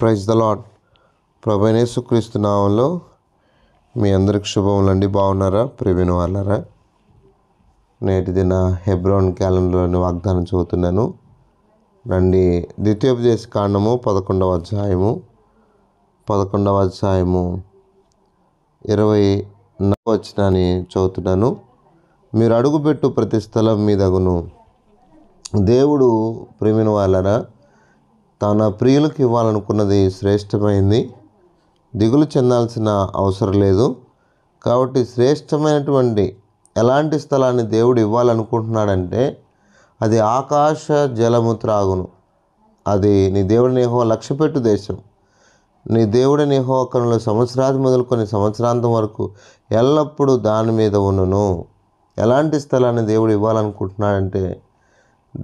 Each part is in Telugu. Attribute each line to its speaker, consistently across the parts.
Speaker 1: ప్రైజ్ ద లాడ్ ప్రభనేసుక్రీస్తు నామంలో మీ అందరికి అండి బాగున్నారా ప్రవీణ్ వాళ్ళరా నేటి దిన హెబ్రోన్ క్యాలెండర్లోని వాగ్దానం చదువుతున్నాను రండి ద్వితీయోపదేశ కాండము పదకొండవ అధ్యాయము పదకొండవ అధ్యాయము ఇరవై నాలుగు వచ్చినాన్ని చదువుతున్నాను మీరు అడుగుపెట్టు ప్రతి స్థలం మీదగును దేవుడు ప్రేమిన వాళ్ళరా తన ప్రియులకు ఇవ్వాలనుకున్నది శ్రేష్టమైంది దిగులు చెందాల్సిన అవసరం లేదు కాబట్టి శ్రేష్టమైనటువంటి ఎలాంటి స్థలాన్ని దేవుడు ఇవ్వాలనుకుంటున్నాడంటే అది ఆకాశ జలము త్రాగును అది నీ దేవుడి నేహో లక్ష్యపెట్టు దేశం నీ దేవుడి నేహో కనుల సంవత్సరాది మొదలుకొని సంవత్సరాంతం వరకు ఎల్లప్పుడూ దాని మీద ఉన్నను ఎలాంటి స్థలాన్ని దేవుడు ఇవ్వాలనుకుంటున్నాడంటే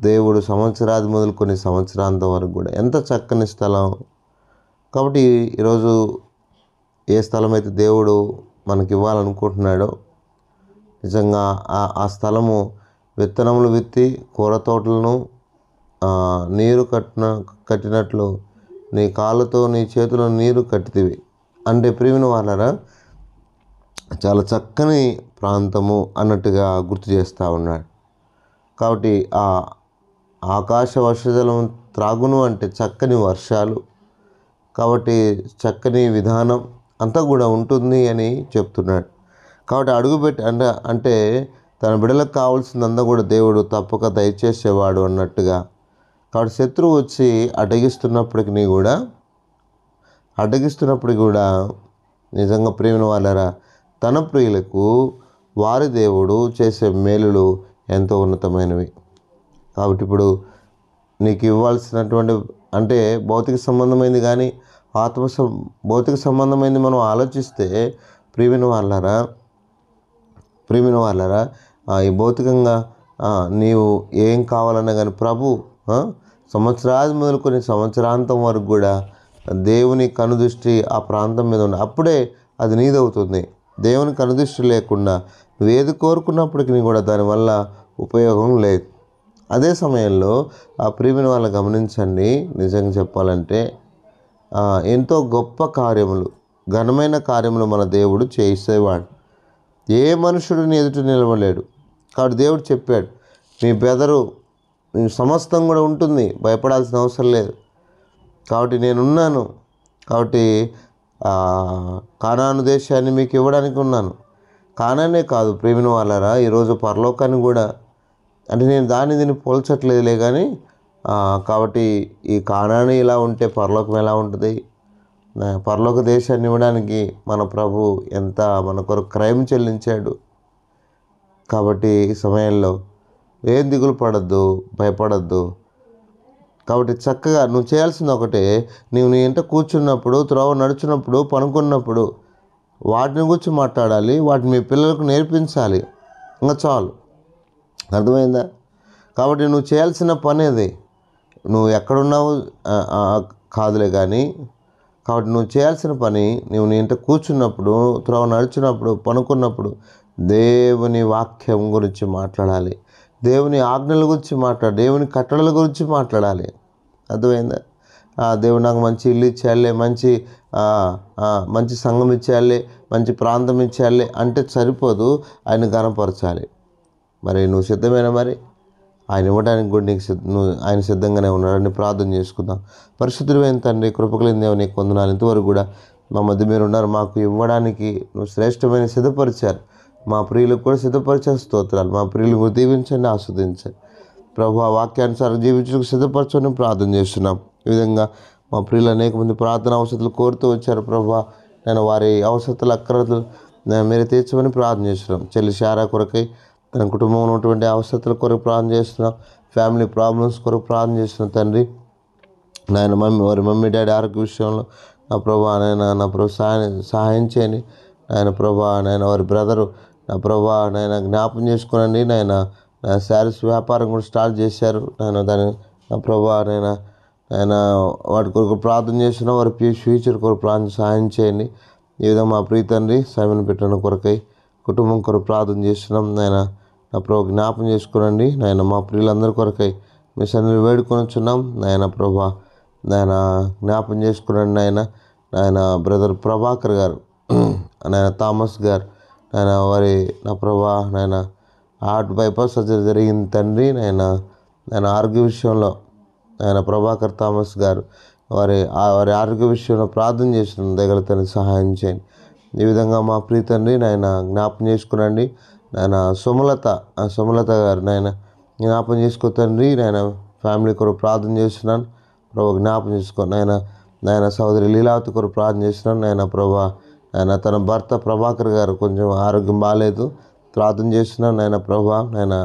Speaker 1: దేవుడు సంవత్సరాది మొదలు కొన్ని సంవత్సరాంత వరకు కూడా ఎంత చక్కని స్థలం కాబట్టి ఈరోజు ఏ స్థలం అయితే దేవుడు మనకి ఇవ్వాలనుకుంటున్నాడో నిజంగా ఆ స్థలము విత్తనములు విత్తి కూర తోటలను నీరు కట్టిన కట్టినట్లు నీ కాళ్ళతో నీ చేతిలో నీరు కట్టితివి అంటే ప్రిమిన వాళ్ళరా చాలా చక్కని ప్రాంతము అన్నట్టుగా గుర్తు చేస్తూ ఉన్నాడు కాబట్టి ఆ ఆకాశ వర్షజలం త్రాగును అంటే చక్కని వర్షాలు కాబట్టి చక్కని విధానం అంతా కూడా ఉంటుంది అని చెప్తున్నాడు కాబట్టి అడుగుపెట్టి అంటే అంటే తన బిడలకు కావాల్సిందంతా కూడా దేవుడు తప్పక దయచేసేవాడు అన్నట్టుగా కాబట్టి శత్రువు వచ్చి అడ్డగిస్తున్నప్పటికీ కూడా అడ్డగిస్తున్నప్పుడు కూడా నిజంగా ప్రేమిన వాళ్ళరా తన ప్రియులకు వారి దేవుడు చేసే మేలులు ఎంతో ఉన్నతమైనవి కాబట్టి ఇప్పుడు నీకు ఇవ్వాల్సినటువంటి అంటే భౌతిక సంబంధమైంది కానీ ఆత్మ భౌతిక సంబంధమైంది మనం ఆలోచిస్తే ప్రియమైన వాళ్ళరా ప్రియమైన వాళ్ళరా ఈ భౌతికంగా నీవు ఏం కావాలన్నా కానీ ప్రభు సంవత్సరాది మొదలుకొని సంవత్సరాంతం వరకు కూడా దేవుని కనుదృష్టి ఆ ప్రాంతం మీద ఉన్న అప్పుడే అది నీదవుతుంది దేవుని కనుదృష్టి లేకుండా ఏది కోరుకున్నప్పటికీ కూడా దానివల్ల ఉపయోగం లేదు అదే సమయంలో ఆ ప్రియమైన వాళ్ళని గమనించండి నిజంగా చెప్పాలంటే ఎంతో గొప్ప కార్యములు ఘనమైన కార్యములు మన దేవుడు చేసేవాడు ఏ మనుషుడిని ఎదుటి ఎదుట నిలవలేడు కాబట్టి దేవుడు చెప్పాడు మీ బెదరు మీ సమస్తం కూడా ఉంటుంది భయపడాల్సిన అవసరం లేదు కాబట్టి నేనున్నాను కాబట్టి కానాను దేశాన్ని మీకు ఇవ్వడానికి ఉన్నాను కానానే కాదు ప్రేమిన వాళ్ళరా ఈరోజు పరలోకాన్ని కూడా అంటే నేను దాన్ని దీన్ని పోల్చట్లేదులే కానీ కాబట్టి ఈ కానాని ఇలా ఉంటే పరలోకం ఎలా ఉంటుంది పరలోక దేశాన్ని ఇవ్వడానికి మన ప్రభు ఎంత మన కొరకు క్రైమ్ చెల్లించాడు కాబట్టి ఈ సమయంలో ఏం దిగులు పడద్దు భయపడద్దు కాబట్టి చక్కగా నువ్వు చేయాల్సింది ఒకటే నీవు నీ ఇంట కూర్చున్నప్పుడు త్రోవ నడుచున్నప్పుడు పనుకున్నప్పుడు వాటిని గురించి మాట్లాడాలి వాటిని మీ పిల్లలకు నేర్పించాలి ఇంకా చాలు అర్థమైందా కాబట్టి నువ్వు చేయాల్సిన పని అది నువ్వు ఎక్కడున్నావు కాదులే కానీ కాబట్టి నువ్వు చేయాల్సిన పని నువ్వు నీ ఇంట కూర్చున్నప్పుడు త్రోవ నడిచినప్పుడు పనుకున్నప్పుడు దేవుని వాక్యం గురించి మాట్లాడాలి దేవుని ఆజ్ఞల గురించి మాట్లాడాలి దేవుని కట్టడల గురించి మాట్లాడాలి అర్థమైందా దేవుడు నాకు మంచి ఇల్లు ఇచ్చేయాలి మంచి మంచి సంఘం ఇచ్చేయాలి మంచి ప్రాంతం ఇచ్చేయాలి అంటే సరిపోదు ఆయన గనపరచాలి మరి నువ్వు సిద్ధమైన మరి ఆయన ఇవ్వడానికి కూడా నీకు నువ్వు ఆయన సిద్ధంగానే ఉన్నాడని ప్రార్థన చేసుకుందాం పరిశుద్ధమైన తండ్రి కృపకలేని దేవ నీకు కొందనాలు ఇంతవరకు కూడా మా మధ్య మీరు ఉన్నారు మాకు ఇవ్వడానికి నువ్వు శ్రేష్టమైన సిద్ధపరిచారు మా ప్రియులకు కూడా సిద్ధపరిచే స్తోత్రాలు మా ప్రియులు దీవించండి ఆస్వాదించండి ప్రభు ఆ వాక్యానుసారం జీవించడానికి సిద్ధపరచని ప్రార్థన చేస్తున్నాం ఈ విధంగా మా ప్రియులు అనేక మంది ప్రార్థన అవసరాలు కోరుతూ వచ్చారు ప్రభు నేను వారి అవసరాలు అక్కరతలు మీరు తీర్చమని ప్రార్థన చేస్తున్నాం చెల్లి శారా కొరకై తన కుటుంబంలో ఉన్నటువంటి అవసరతల కొరకు ప్రార్థన చేస్తున్నాం ఫ్యామిలీ ప్రాబ్లమ్స్ కొరకు ప్రార్థన చేస్తున్నాం తండ్రి నాయన మమ్మీ వారి మమ్మీ డాడీ ఆరోగ్య విషయంలో నా ప్రభా నాయన నా ప్రభు సహాయం సహాయం చేయండి నాయన ప్రభా నాయన వారి బ్రదరు నా ప్రభా నాయన జ్ఞాపం చేసుకునండి నాయన నా శారీస్ వ్యాపారం కూడా స్టార్ట్ చేశారు నాయన దాని నా ప్రభా నాయన ఆయన వాటి కొరకు ప్రార్థన చేస్తున్నా వారి ఫ్యూచర్ కొరకు ప్రార్థన సహాయం చేయండి ఈ విధంగా మా ప్రీతండి సమయం పెట్టడం కొరకై కుటుంబం కొరకు ప్రార్థన చేస్తున్నాం నాయన నా ప్రభు జ్ఞాపం చేసుకోనండి నాయన మా ప్రియులందరి కొరకై మీ సన్నిధి వచ్చున్నాం నాయన ప్రభా నాయన జ్ఞాపం చేసుకునండి నాయన నాయన బ్రదర్ ప్రభాకర్ గారు నాయన థామస్ గారు నాయన వారి నా ప్రభా నాయన హార్ట్ బైపాస్ సర్జరీ జరిగింది తండ్రి నాయన నాయన ఆరోగ్య విషయంలో ఆయన ప్రభాకర్ థామస్ గారు వారి వారి ఆరోగ్య విషయంలో ప్రార్థన చేస్తున్న దగ్గర తనకి సహాయం చేయండి ఈ విధంగా మా ప్రీతండి నాయన జ్ఞాపం చేసుకునండి నాయన సుమలత సుమలత గారు నాయన జ్ఞాపం చేసుకో తండ్రి నాయన ఫ్యామిలీ కొరకు ప్రార్థన చేస్తున్నాను ప్రభు జ్ఞాపం చేసుకో నాయన నాయన సోదరి లీలావతి కొరకు ప్రార్థన చేస్తున్నాను నాయన ప్రభా నాయన తన భర్త ప్రభాకర్ గారు కొంచెం ఆరోగ్యం బాగాలేదు ప్రార్థన చేస్తున్నాను నాయన ప్రభా నాయన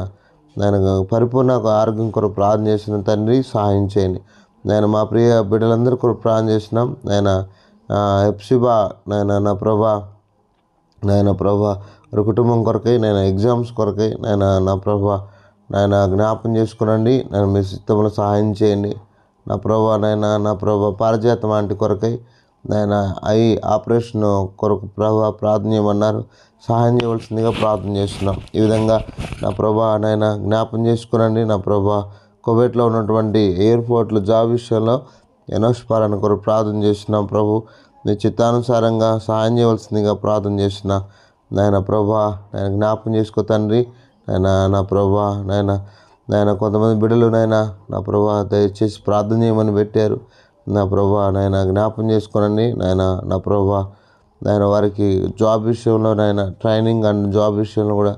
Speaker 1: నాయన పరిపూర్ణ ఆరోగ్యం కొరకు ప్రార్థన చేసిన తండ్రి సహాయం చేయండి నేను మా ప్రియ బిడ్డలందరూ కూడా ప్రార్థన చేసినాం నాయన ఎప్సిబా నేను నా ప్రభా నాయన ప్రభా వారి కుటుంబం కొరకై నేను ఎగ్జామ్స్ కొరకై నాయన నా ప్రభా నాయన జ్ఞాపం చేసుకునండి నేను మీ సిద్ధములు సహాయం చేయండి నా ప్రభా నాయన నా ప్రభా పారిజాతం లాంటి కొరకై నాయన ఐ ఆపరేషన్ కొరకు ప్రభా ప్రార్థన చేయమన్నారు సహాయం చేయవలసిందిగా ప్రార్థన చేస్తున్నాం ఈ విధంగా నా ప్రభా నాయన జ్ఞాపం చేసుకునండి నా ప్రభా కోవిడ్లో ఉన్నటువంటి ఎయిర్పోర్ట్లో జాబ్ విషయంలో పాలన కొరకు ప్రార్థన చేస్తున్నాం ప్రభు నీ చిత్తానుసారంగా సహాయం చేయవలసిందిగా ప్రార్థన చేసిన నాయన ప్రభా నాయన జ్ఞాపకం చేసుకో తండ్రి నాయన నా ప్రభా నాయన నాయన కొంతమంది బిడ్డలు నాయన నా ప్రభా దయచేసి ప్రార్థన చేయమని పెట్టారు నా ప్రభా నాయన జ్ఞాపం చేసుకోనండి నాయన నా ప్రభా నాయన వారికి జాబ్ విషయంలో నాయన ట్రైనింగ్ అండ్ జాబ్ విషయంలో కూడా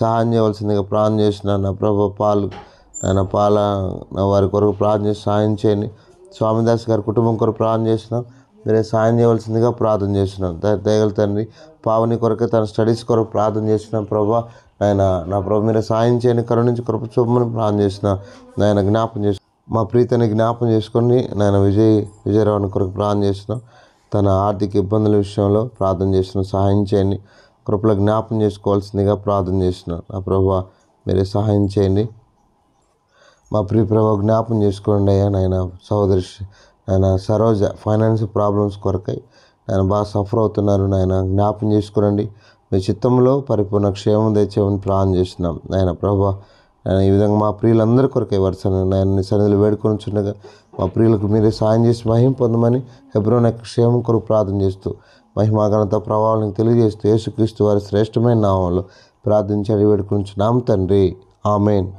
Speaker 1: సహాయం చేయవలసిందిగా ప్రార్థన చేసిన నా ప్రభా పాలు నాయన పాల వారి కొరకు ప్రార్థన చేసి సహాయం చేయండి స్వామిదాస్ గారి కుటుంబం కొరకు ప్రార్థన చేసినాం మీరే సాయం చేయవలసిందిగా ప్రార్థన చేస్తున్నాను దయగల తండ్రి పావుని కొరకు తన స్టడీస్ కొరకు ప్రార్థన చేస్తున్నాను ప్రభా నాయన నా ప్రభు మీరే సాయం చేయని నుంచి కృప చూపమని ప్రార్థన చేసిన నాయన జ్ఞాపం చేసి మా ప్రీతిని జ్ఞాపం చేసుకొని నాయన విజయ్ విజయరావుని కొరకు ప్రార్థన చేసిన తన ఆర్థిక ఇబ్బందుల విషయంలో ప్రార్థన చేసిన సహాయం చేయండి కృపలో జ్ఞాపం చేసుకోవాల్సిందిగా ప్రార్థన చేసిన నా ప్రభు మీరే సహాయం చేయండి మా ప్రియ ప్రభు జ్ఞాపం చేసుకోండి అయ్యా నాయన సహోదరి ఆయన సరోజ ఫైనాన్స్ ప్రాబ్లమ్స్ కొరకై ఆయన బాగా సఫర్ అవుతున్నారు ఆయన జ్ఞాపం చేసుకురండి మీ చిత్తంలో పరిపూర్ణ క్షేమం తెచ్చేవని ప్లాన్ చేస్తున్నాం ఆయన ప్రభా ఈ విధంగా మా ప్రియులందరి కొరకే వరుసను నేను సన్నిధిలో వేడుకొని చుండగా మా ప్రియులకు మీరే సాయం చేసి మహిం పొందమని హెబ్రోన్ యొక్క క్షేమం కొరకు ప్రార్థన చేస్తూ మహిమా ఘనత ప్రభావాలను తెలియజేస్తూ యేసుక్రీస్తు వారి శ్రేష్టమైన నామంలో ప్రార్థించి అడిగి వేడుకొని చున్నాం తండ్రి ఆమెన్